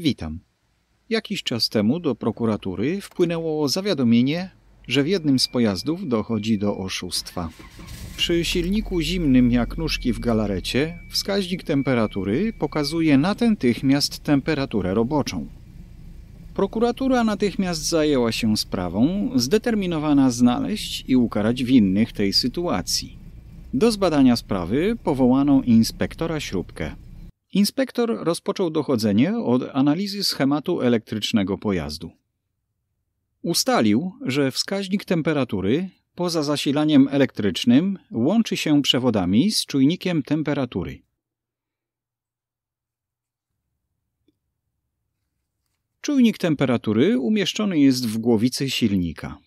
Witam. Jakiś czas temu do prokuratury wpłynęło zawiadomienie, że w jednym z pojazdów dochodzi do oszustwa. Przy silniku zimnym jak nóżki w galarecie wskaźnik temperatury pokazuje natychmiast temperaturę roboczą. Prokuratura natychmiast zajęła się sprawą, zdeterminowana znaleźć i ukarać winnych tej sytuacji. Do zbadania sprawy powołano inspektora śrubkę. Inspektor rozpoczął dochodzenie od analizy schematu elektrycznego pojazdu. Ustalił, że wskaźnik temperatury poza zasilaniem elektrycznym łączy się przewodami z czujnikiem temperatury. Czujnik temperatury umieszczony jest w głowicy silnika.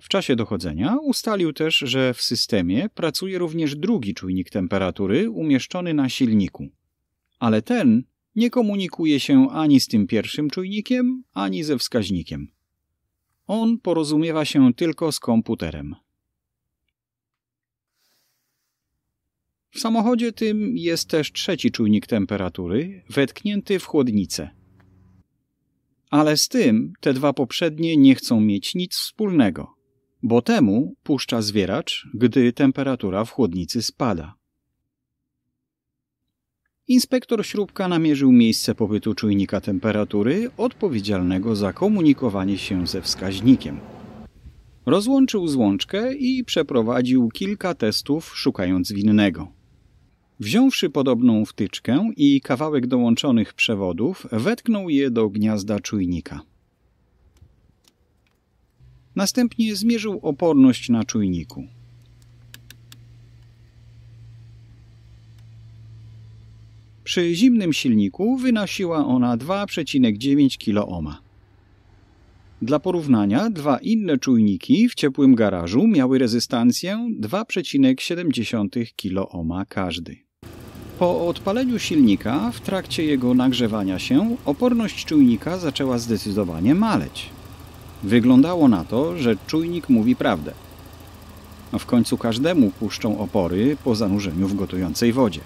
W czasie dochodzenia ustalił też, że w systemie pracuje również drugi czujnik temperatury umieszczony na silniku. Ale ten nie komunikuje się ani z tym pierwszym czujnikiem, ani ze wskaźnikiem. On porozumiewa się tylko z komputerem. W samochodzie tym jest też trzeci czujnik temperatury, wetknięty w chłodnicę. Ale z tym te dwa poprzednie nie chcą mieć nic wspólnego bo temu puszcza zwieracz, gdy temperatura w chłodnicy spada. Inspektor śrubka namierzył miejsce pobytu czujnika temperatury odpowiedzialnego za komunikowanie się ze wskaźnikiem. Rozłączył złączkę i przeprowadził kilka testów, szukając winnego. Wziąwszy podobną wtyczkę i kawałek dołączonych przewodów, wetknął je do gniazda czujnika. Następnie zmierzył oporność na czujniku. Przy zimnym silniku wynosiła ona 2,9 kOhm. Dla porównania dwa inne czujniki w ciepłym garażu miały rezystancję 2,7 kOhm każdy. Po odpaleniu silnika w trakcie jego nagrzewania się oporność czujnika zaczęła zdecydowanie maleć. Wyglądało na to, że czujnik mówi prawdę. No w końcu każdemu puszczą opory po zanurzeniu w gotującej wodzie.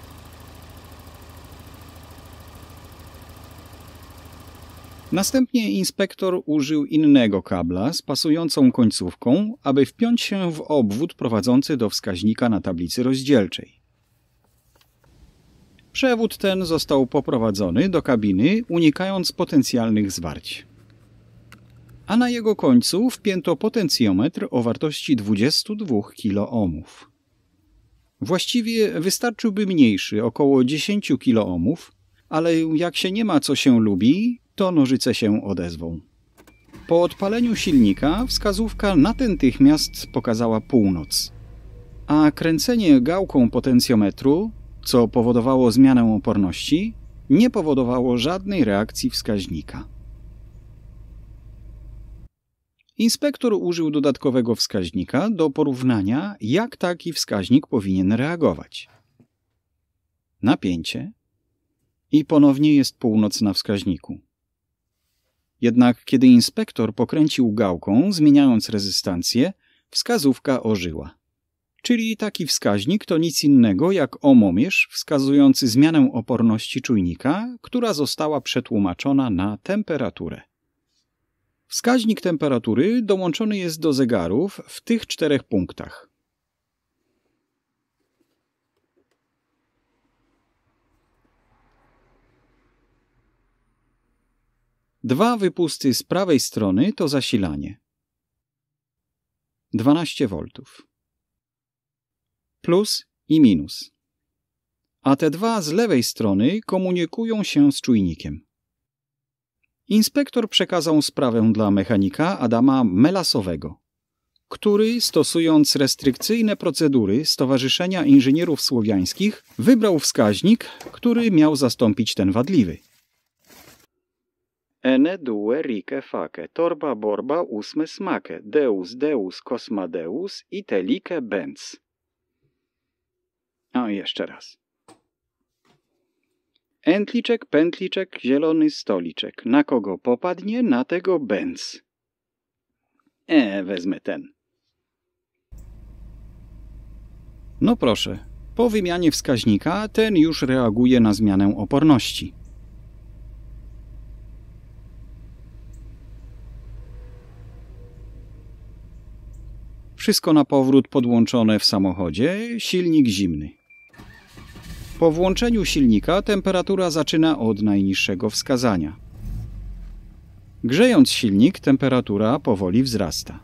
Następnie inspektor użył innego kabla z pasującą końcówką, aby wpiąć się w obwód prowadzący do wskaźnika na tablicy rozdzielczej. Przewód ten został poprowadzony do kabiny, unikając potencjalnych zwarć a na jego końcu wpięto potencjometr o wartości 22 kiloohmów. Właściwie wystarczyłby mniejszy, około 10 kiloohmów, ale jak się nie ma co się lubi, to nożyce się odezwą. Po odpaleniu silnika wskazówka natychmiast pokazała północ, a kręcenie gałką potencjometru, co powodowało zmianę oporności, nie powodowało żadnej reakcji wskaźnika. Inspektor użył dodatkowego wskaźnika do porównania, jak taki wskaźnik powinien reagować. Napięcie i ponownie jest północ na wskaźniku. Jednak kiedy inspektor pokręcił gałką, zmieniając rezystancję, wskazówka ożyła. Czyli taki wskaźnik to nic innego jak omomierz wskazujący zmianę oporności czujnika, która została przetłumaczona na temperaturę. Wskaźnik temperatury dołączony jest do zegarów w tych czterech punktach. Dwa wypusty z prawej strony to zasilanie. 12 V. Plus i minus. A te dwa z lewej strony komunikują się z czujnikiem. Inspektor przekazał sprawę dla mechanika Adama Melasowego, który, stosując restrykcyjne procedury Stowarzyszenia Inżynierów Słowiańskich, wybrał wskaźnik, który miał zastąpić ten wadliwy. Ene due rike fake, torba borba usme smake, deus deus cosmadeus i telike benz. A jeszcze raz. Entliczek, pętliczek, zielony stoliczek. Na kogo popadnie, na tego bęc. E, wezmę ten. No proszę, po wymianie wskaźnika ten już reaguje na zmianę oporności. Wszystko na powrót podłączone w samochodzie, silnik zimny. Po włączeniu silnika temperatura zaczyna od najniższego wskazania. Grzejąc silnik, temperatura powoli wzrasta.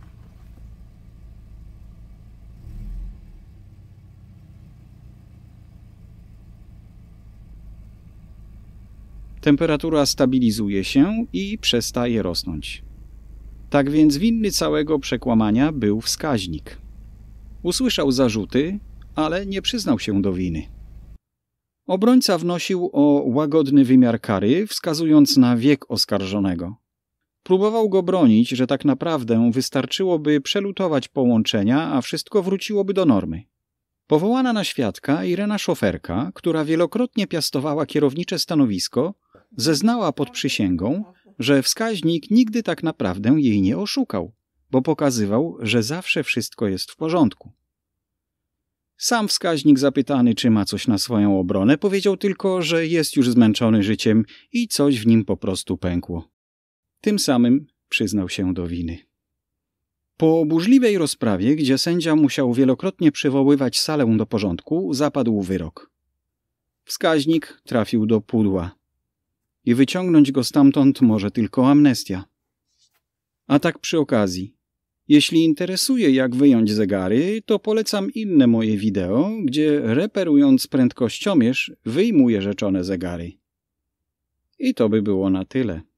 Temperatura stabilizuje się i przestaje rosnąć. Tak więc winny całego przekłamania był wskaźnik. Usłyszał zarzuty, ale nie przyznał się do winy. Obrońca wnosił o łagodny wymiar kary, wskazując na wiek oskarżonego. Próbował go bronić, że tak naprawdę wystarczyłoby przelutować połączenia, a wszystko wróciłoby do normy. Powołana na świadka Irena Szoferka, która wielokrotnie piastowała kierownicze stanowisko, zeznała pod przysięgą, że wskaźnik nigdy tak naprawdę jej nie oszukał, bo pokazywał, że zawsze wszystko jest w porządku. Sam wskaźnik zapytany, czy ma coś na swoją obronę, powiedział tylko, że jest już zmęczony życiem i coś w nim po prostu pękło. Tym samym przyznał się do winy. Po burzliwej rozprawie, gdzie sędzia musiał wielokrotnie przywoływać salę do porządku, zapadł wyrok. Wskaźnik trafił do pudła. I wyciągnąć go stamtąd może tylko amnestia. A tak przy okazji, jeśli interesuje, jak wyjąć zegary, to polecam inne moje wideo, gdzie reperując prędkościomierz wyjmuję rzeczone zegary. I to by było na tyle.